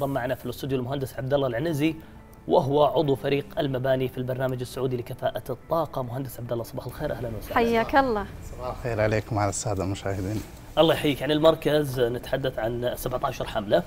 ضم معنا في الاستوديو المهندس عبد الله العنزي وهو عضو فريق المباني في البرنامج السعودي لكفاءة الطاقة مهندس عبد الله صباح الخير أهلا وسهلا حياك الله صباح الخير عليكم وعلى السادة المشاهدين الله يحييك يعني المركز نتحدث عن 17 حملة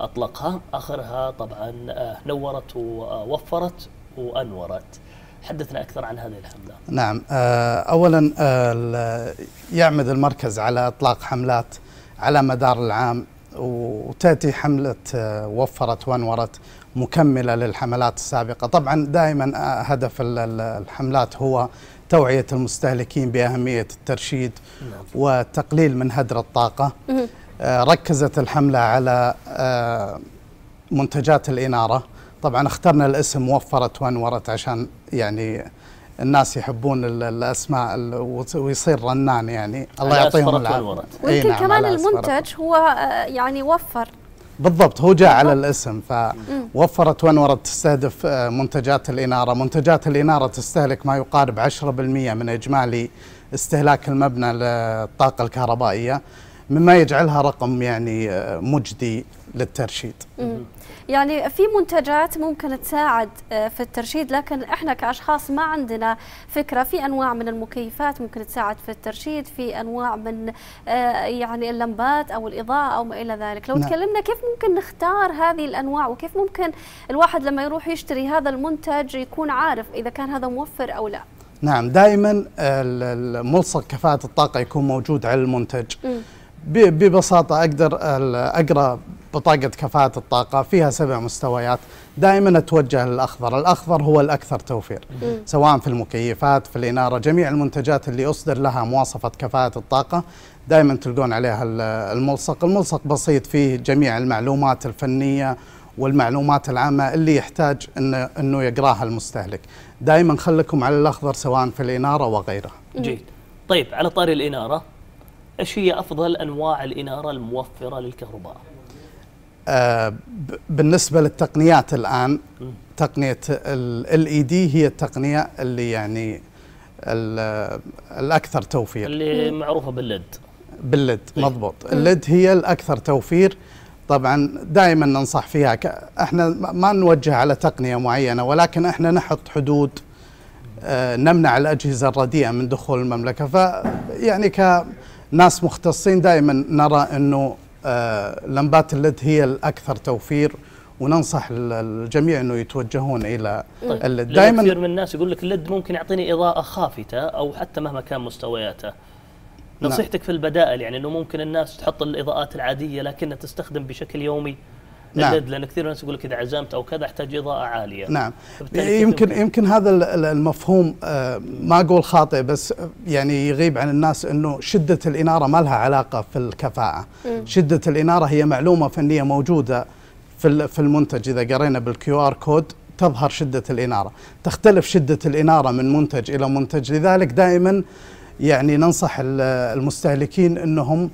أطلقها آخرها طبعا آه، نورت ووفرت وأنورت حدثنا أكثر عن هذه الحملة نعم آه، أولا آه، يعمد المركز على إطلاق حملات على مدار العام وتاتي حمله آه، وفرت وانورت مكمله للحملات السابقه، طبعا دائما آه، هدف الحملات هو توعيه المستهلكين باهميه الترشيد نعم. والتقليل من هدر الطاقه. آه، ركزت الحمله على منتجات الاناره، طبعا اخترنا الاسم وفرت وانورت عشان يعني الناس يحبون الاسماء ويصير رنان يعني الله يعطيهم العافيه ويمكن نعم، كمان المنتج هو آه، يعني وفر بالضبط هو جاء على الاسم فوفرت ورد تستهدف آه، منتجات الاناره، منتجات الاناره تستهلك ما يقارب 10% من اجمالي استهلاك المبنى للطاقه الكهربائيه، مما يجعلها رقم يعني آه، مجدي للترشيد يعني في منتجات ممكن تساعد آه، في الترشيد لكن احنا كاشخاص ما عندنا فكره في انواع من المكيفات ممكن تساعد في الترشيد في انواع من آه، يعني اللمبات او الاضاءه او ما الى ذلك لو نعم. تكلمنا كيف ممكن نختار هذه الانواع وكيف ممكن الواحد لما يروح يشتري هذا المنتج يكون عارف اذا كان هذا موفر او لا نعم دائما ملصق كفاءه الطاقه يكون موجود على المنتج م. ببساطة أقدر أقرأ بطاقة كفاءة الطاقة فيها سبع مستويات دائما أتوجه للأخضر الأخضر هو الأكثر توفير سواء في المكيفات في الإنارة جميع المنتجات اللي أصدر لها مواصفة كفاءة الطاقة دائما تلقون عليها الملصق الملصق بسيط فيه جميع المعلومات الفنية والمعلومات العامة اللي يحتاج إنه, إنه يقراها المستهلك دائما خلكم على الأخضر سواء في الإنارة وغيرها جيد طيب على طاري الإنارة ايش هي افضل انواع الاناره الموفره للكهرباء؟ آه بالنسبه للتقنيات الان تقنيه ال اي دي هي التقنيه اللي يعني الاكثر توفير اللي معروفه بالليد بالليد إيه. مضبوط الليد هي الاكثر توفير طبعا دائما ننصح فيها احنا ما نوجه على تقنيه معينه ولكن احنا نحط حدود آه، نمنع الاجهزه الرديئه من دخول المملكه ف يعني ك ناس مختصين دائما نرى انه آه، لمبات الليد هي الاكثر توفير وننصح الجميع انه يتوجهون الى طيب، الليد دائما كثير من الناس يقول لك الليد ممكن يعطيني اضاءه خافته او حتى مهما كان مستوياته نعم. نصيحتك في البدائل يعني انه ممكن الناس تحط الاضاءات العاديه لكنها تستخدم بشكل يومي نعم. لان كثير ناس يقول لك اذا عزمت او كذا احتاج اضاءه عاليه نعم إيه، يمكن يمكن هذا المفهوم آه، ما اقول خاطئ بس يعني يغيب عن الناس انه شده الاناره ما لها علاقه في الكفاءه م. شده الاناره هي معلومه فنيه موجوده في في المنتج اذا قرينا بالكيو ار كود تظهر شده الاناره تختلف شده الاناره من منتج الى منتج لذلك دائما يعني ننصح المستهلكين انهم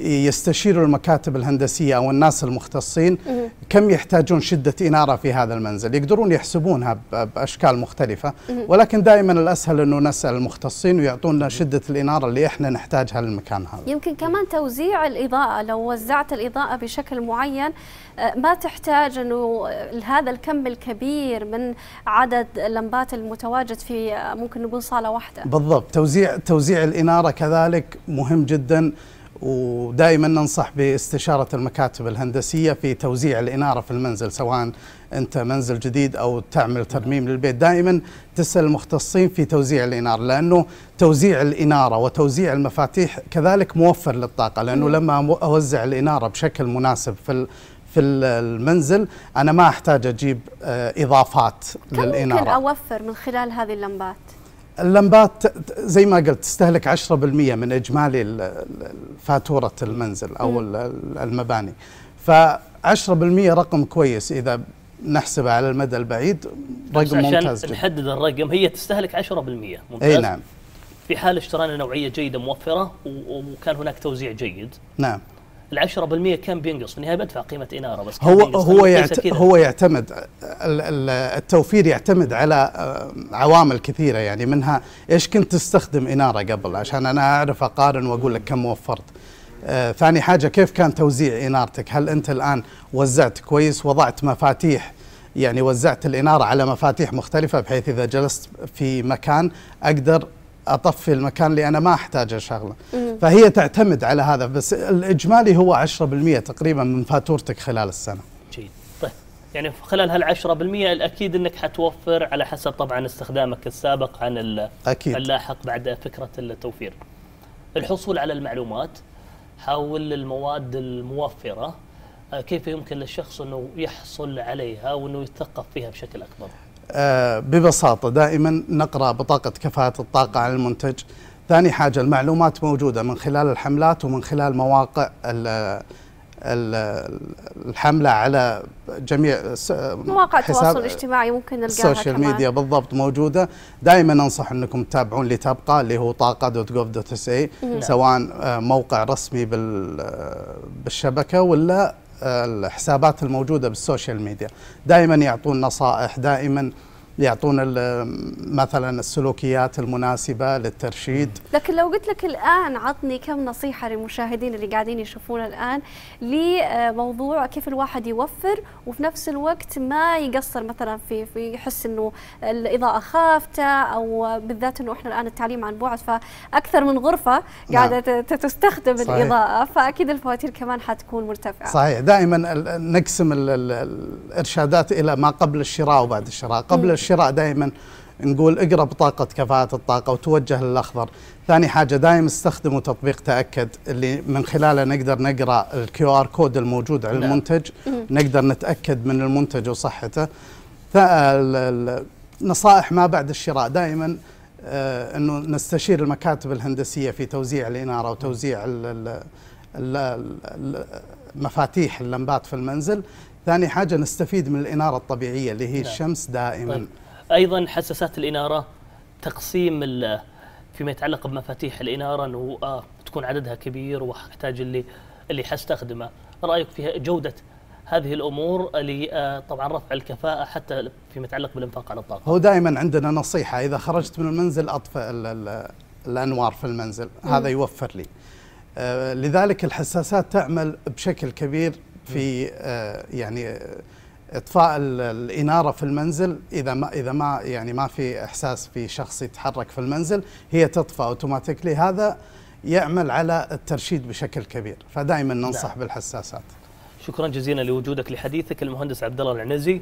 يستشيروا المكاتب الهندسية أو الناس المختصين كم يحتاجون شدة إنارة في هذا المنزل يقدرون يحسبونها بأشكال مختلفة ولكن دائما الأسهل أنه نسأل المختصين ويعطونا شدة الإنارة اللي إحنا نحتاجها للمكان هذا يمكن كمان توزيع الإضاءة لو وزعت الإضاءة بشكل معين آه، ما تحتاج أنه هذا الكم الكبير من عدد اللمبات المتواجد في آه، ممكن نقول صالة واحدة بالضبط توزيع توزيع الإنارة كذلك مهم جدا ودائما ننصح باستشارة المكاتب الهندسية في توزيع الإنارة في المنزل سواء أنت منزل جديد أو تعمل ترميم للبيت دائما تسأل المختصين في توزيع الإنارة لأنه توزيع الإنارة وتوزيع المفاتيح كذلك موفر للطاقة لأنه لما أوزع الإنارة بشكل مناسب في في المنزل انا ما احتاج اجيب آه، اضافات كم للاناره كم ممكن اوفر من خلال هذه اللمبات اللمبات زي ما قلت تستهلك 10% من اجمالي فاتوره المنزل او المباني ف 10% رقم كويس اذا نحسبه على المدى البعيد رقم ممتاز عشان نحدد الرقم هي تستهلك 10% ممتاز اي نعم في حال اشترينا نوعيه جيده موفره وكان هناك توزيع جيد نعم ال 10% كم بينقص في النهايه بدفع قيمه اناره بس هو هو يعت... هو يعتمد التوفير يعتمد على آه، عوامل كثيره يعني منها ايش كنت تستخدم اناره قبل عشان انا اعرف اقارن واقول لك كم وفرت آه ثاني حاجه كيف كان توزيع انارتك هل انت الان وزعت كويس وضعت مفاتيح يعني وزعت الإنارة على مفاتيح مختلفة بحيث إذا جلست في مكان أقدر اطفي المكان اللي انا ما احتاجه شغله فهي تعتمد على هذا بس الاجمالي هو 10% تقريبا من فاتورتك خلال السنه جيد طيب يعني خلال هال 10% الاكيد انك حتوفر على حسب طبعا استخدامك السابق عن أكيد. اللاحق بعد فكره التوفير الحصول على المعلومات حول المواد الموفره آه، كيف يمكن للشخص انه يحصل عليها وانه يتثقف فيها بشكل اكبر آه، ببساطه دائما نقرا بطاقه كفاءه الطاقه على المنتج ثاني حاجه المعلومات موجوده من خلال الحملات ومن خلال مواقع الحمله على جميع مواقع التواصل الاجتماعي ممكن نلقاها السوشيال ميديا بالضبط موجوده دائما انصح انكم تتابعون اللي تبقى اللي هو طاقه دوت جوف دوت اس اي سواء آه، موقع رسمي بالشبكه ولا الحسابات الموجوده بالسوشيال ميديا دائما يعطون نصائح دائما يعطون مثلا السلوكيات المناسبه للترشيد لكن لو قلت لك الان عطني كم نصيحه للمشاهدين اللي قاعدين يشوفونا الان لموضوع كيف الواحد يوفر وفي نفس الوقت ما يقصر مثلا في في يحس انه الاضاءه خافته او بالذات انه احنا الان التعليم عن بعد فاكثر من غرفه نعم. قاعده تستخدم صحيح. الاضاءه فاكيد الفواتير كمان حتكون مرتفعه صحيح دائما نقسم الارشادات الى ما قبل الشراء وبعد الشراء قبل الشراء الشراء دائما نقول اقرا بطاقة كفاءة الطاقة وتوجه للأخضر ثاني حاجة دائما استخدموا تطبيق تأكد اللي من خلاله نقدر نقرأ الكيو آر كود الموجود على نعم. المنتج نقدر نتأكد من المنتج وصحته نصائح ما بعد الشراء دائما آه، أنه نستشير المكاتب الهندسية في توزيع الإنارة وتوزيع ال مفاتيح اللمبات في المنزل ثاني حاجة نستفيد من الإنارة الطبيعية اللي هي نعم. الشمس دائما طيب. أيضا حساسات الإنارة تقسيم فيما يتعلق بمفاتيح الإنارة أنه آه، تكون عددها كبير واحتاج اللي اللي حستخدمه رأيك في جودة هذه الامور آه، طبعا رفع الكفاءه حتى فيما يتعلق بالانفاق على الطاقه. هو دائما عندنا نصيحه اذا خرجت من المنزل اطفئ الانوار في المنزل، هذا يوفر لي. آه، لذلك الحساسات تعمل بشكل كبير في آه، يعني اطفاء الاناره في المنزل اذا ما اذا ما يعني ما في احساس في شخص يتحرك في المنزل هي تطفى اوتوماتيكلي هذا يعمل على الترشيد بشكل كبير فدائما نعم. ننصح بالحساسات شكرا جزيلا لوجودك لحديثك المهندس عبد الله العنزي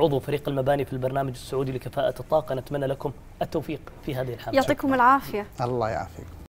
عضو فريق المباني في البرنامج السعودي لكفاءة الطاقة نتمنى لكم التوفيق في هذه الحاله يعطيكم العافية الله يعافيكم